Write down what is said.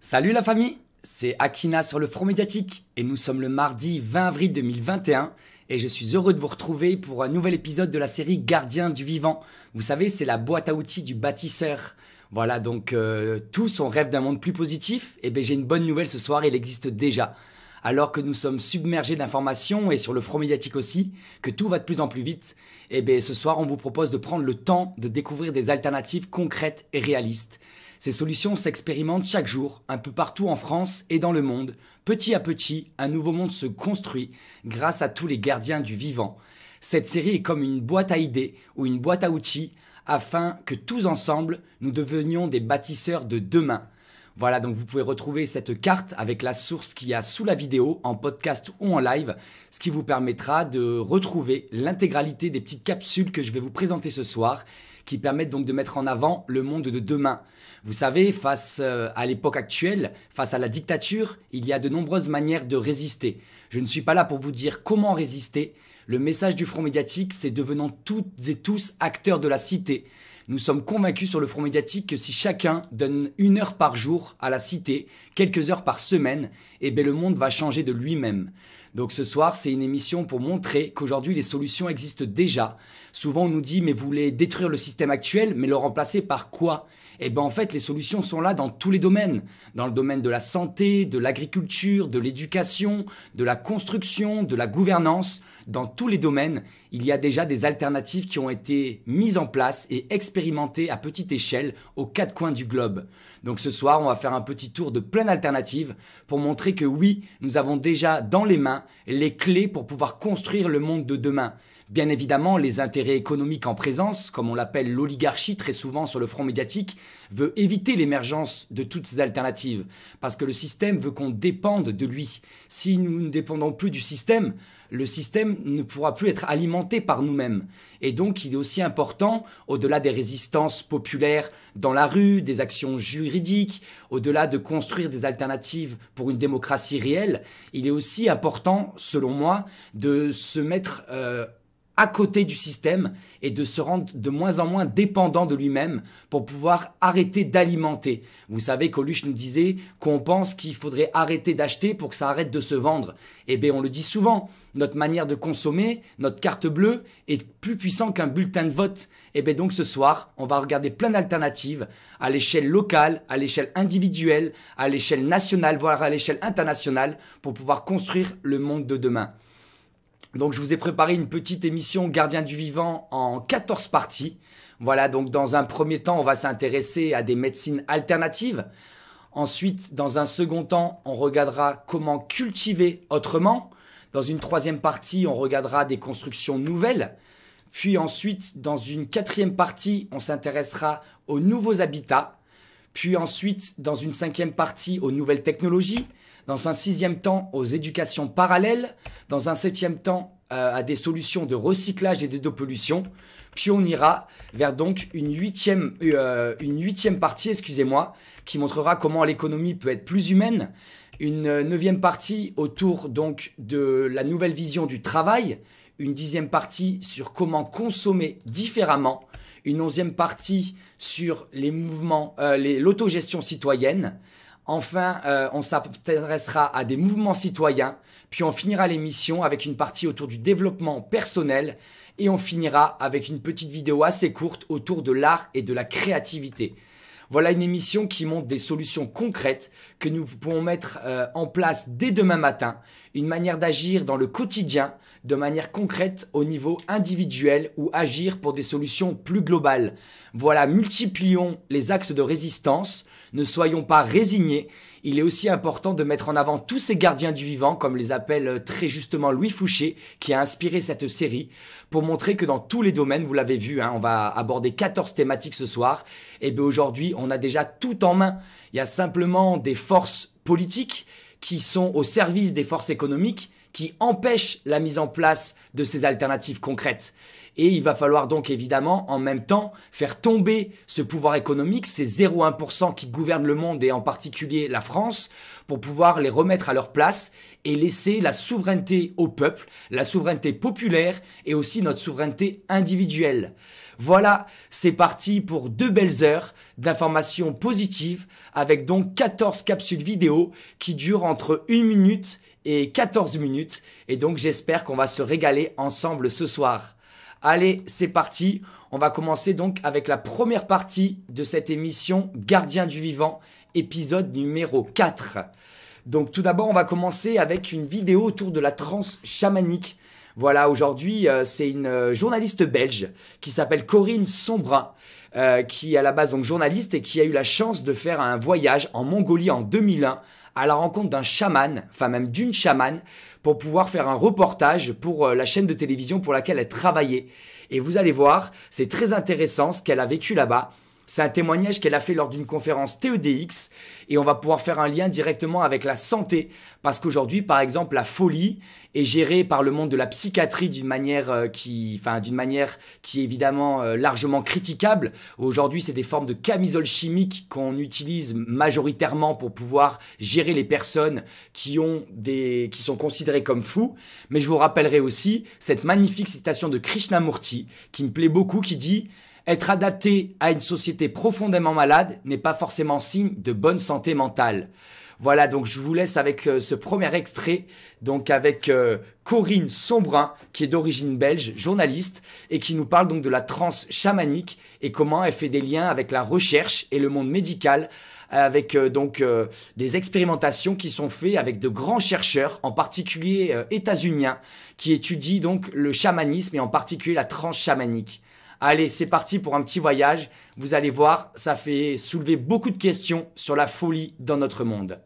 Salut la famille, c'est Akina sur le front médiatique et nous sommes le mardi 20 avril 2021 et je suis heureux de vous retrouver pour un nouvel épisode de la série Gardien du vivant. Vous savez, c'est la boîte à outils du bâtisseur. Voilà, donc euh, tous on rêve d'un monde plus positif. Et eh bien j'ai une bonne nouvelle ce soir, il existe déjà alors que nous sommes submergés d'informations et sur le front médiatique aussi, que tout va de plus en plus vite, eh bien ce soir on vous propose de prendre le temps de découvrir des alternatives concrètes et réalistes. Ces solutions s'expérimentent chaque jour, un peu partout en France et dans le monde. Petit à petit, un nouveau monde se construit grâce à tous les gardiens du vivant. Cette série est comme une boîte à idées ou une boîte à outils afin que tous ensemble, nous devenions des bâtisseurs de demain. Voilà, donc vous pouvez retrouver cette carte avec la source qu'il y a sous la vidéo, en podcast ou en live, ce qui vous permettra de retrouver l'intégralité des petites capsules que je vais vous présenter ce soir, qui permettent donc de mettre en avant le monde de demain. Vous savez, face euh, à l'époque actuelle, face à la dictature, il y a de nombreuses manières de résister. Je ne suis pas là pour vous dire comment résister. Le message du front médiatique, c'est devenant toutes et tous acteurs de la cité. Nous sommes convaincus sur le front médiatique que si chacun donne une heure par jour à la cité, quelques heures par semaine, eh bien le monde va changer de lui-même. Donc ce soir, c'est une émission pour montrer qu'aujourd'hui, les solutions existent déjà. Souvent, on nous dit, mais vous voulez détruire le système actuel, mais le remplacer par quoi Eh bien, en fait, les solutions sont là dans tous les domaines. Dans le domaine de la santé, de l'agriculture, de l'éducation, de la construction, de la gouvernance. Dans tous les domaines, il y a déjà des alternatives qui ont été mises en place et expérimentées à petite échelle aux quatre coins du globe. Donc ce soir, on va faire un petit tour de plein d'alternatives pour montrer que oui, nous avons déjà dans les mains les clés pour pouvoir construire le monde de demain. Bien évidemment, les intérêts économiques en présence, comme on l'appelle l'oligarchie très souvent sur le front médiatique, veut éviter l'émergence de toutes ces alternatives, parce que le système veut qu'on dépende de lui. Si nous ne dépendons plus du système, le système ne pourra plus être alimenté par nous-mêmes. Et donc il est aussi important, au-delà des résistances populaires dans la rue, des actions juridiques, au-delà de construire des alternatives pour une démocratie réelle, il est aussi important, selon moi, de se mettre... Euh, à côté du système et de se rendre de moins en moins dépendant de lui-même pour pouvoir arrêter d'alimenter. Vous savez, Coluche nous disait qu'on pense qu'il faudrait arrêter d'acheter pour que ça arrête de se vendre. Eh bien, on le dit souvent, notre manière de consommer, notre carte bleue est plus puissant qu'un bulletin de vote. Eh bien donc ce soir, on va regarder plein d'alternatives à l'échelle locale, à l'échelle individuelle, à l'échelle nationale, voire à l'échelle internationale pour pouvoir construire le monde de demain. Donc je vous ai préparé une petite émission Gardien du vivant en 14 parties. Voilà, donc dans un premier temps, on va s'intéresser à des médecines alternatives. Ensuite, dans un second temps, on regardera comment cultiver autrement. Dans une troisième partie, on regardera des constructions nouvelles. Puis ensuite, dans une quatrième partie, on s'intéressera aux nouveaux habitats. Puis ensuite, dans une cinquième partie, aux nouvelles technologies dans un sixième temps aux éducations parallèles, dans un septième temps euh, à des solutions de recyclage et de dépollution, puis on ira vers donc euh, une huitième, partie, excusez-moi, qui montrera comment l'économie peut être plus humaine, une neuvième partie autour donc de la nouvelle vision du travail, une dixième partie sur comment consommer différemment, une onzième partie sur les mouvements, euh, l'autogestion citoyenne, Enfin, euh, on s'intéressera à des mouvements citoyens, puis on finira l'émission avec une partie autour du développement personnel, et on finira avec une petite vidéo assez courte autour de l'art et de la créativité. Voilà une émission qui montre des solutions concrètes que nous pouvons mettre euh, en place dès demain matin, une manière d'agir dans le quotidien de manière concrète au niveau individuel ou agir pour des solutions plus globales. Voilà, multiplions les axes de résistance, ne soyons pas résignés il est aussi important de mettre en avant tous ces gardiens du vivant, comme les appelle euh, très justement Louis Fouché, qui a inspiré cette série, pour montrer que dans tous les domaines, vous l'avez vu, hein, on va aborder 14 thématiques ce soir, et eh bien aujourd'hui, on a déjà tout en main. Il y a simplement des forces politiques qui sont au service des forces économiques qui empêche la mise en place de ces alternatives concrètes. Et il va falloir donc évidemment en même temps faire tomber ce pouvoir économique, ces 0,1% qui gouvernent le monde et en particulier la France, pour pouvoir les remettre à leur place et laisser la souveraineté au peuple, la souveraineté populaire et aussi notre souveraineté individuelle. Voilà, c'est parti pour deux belles heures d'informations positives avec donc 14 capsules vidéo qui durent entre une minute et 14 minutes. Et donc j'espère qu'on va se régaler ensemble ce soir. Allez, c'est parti. On va commencer donc avec la première partie de cette émission Gardien du vivant, épisode numéro 4. Donc tout d'abord, on va commencer avec une vidéo autour de la transe chamanique. Voilà, aujourd'hui, euh, c'est une euh, journaliste belge qui s'appelle Corinne Sombrin, euh, qui est à la base donc journaliste et qui a eu la chance de faire un voyage en Mongolie en 2001 à la rencontre d'un chaman, enfin même d'une chamane, pour pouvoir faire un reportage pour euh, la chaîne de télévision pour laquelle elle travaillait. Et vous allez voir, c'est très intéressant ce qu'elle a vécu là-bas. C'est un témoignage qu'elle a fait lors d'une conférence TEDx et on va pouvoir faire un lien directement avec la santé parce qu'aujourd'hui, par exemple, la folie est gérée par le monde de la psychiatrie d'une manière euh, qui, enfin, d'une manière qui est évidemment euh, largement critiquable. Aujourd'hui, c'est des formes de camisole chimique qu'on utilise majoritairement pour pouvoir gérer les personnes qui ont des, qui sont considérées comme fous. Mais je vous rappellerai aussi cette magnifique citation de Krishnamurti qui me plaît beaucoup qui dit être adapté à une société profondément malade n'est pas forcément signe de bonne santé mentale. Voilà, donc je vous laisse avec euh, ce premier extrait, donc avec euh, Corinne Sombrin, qui est d'origine belge, journaliste, et qui nous parle donc de la transe chamanique et comment elle fait des liens avec la recherche et le monde médical, avec euh, donc des expérimentations qui sont faites avec de grands chercheurs, en particulier états-uniens, qui étudient donc le chamanisme et en particulier la transe chamanique. Allez, c'est parti pour un petit voyage. Vous allez voir, ça fait soulever beaucoup de questions sur la folie dans notre monde.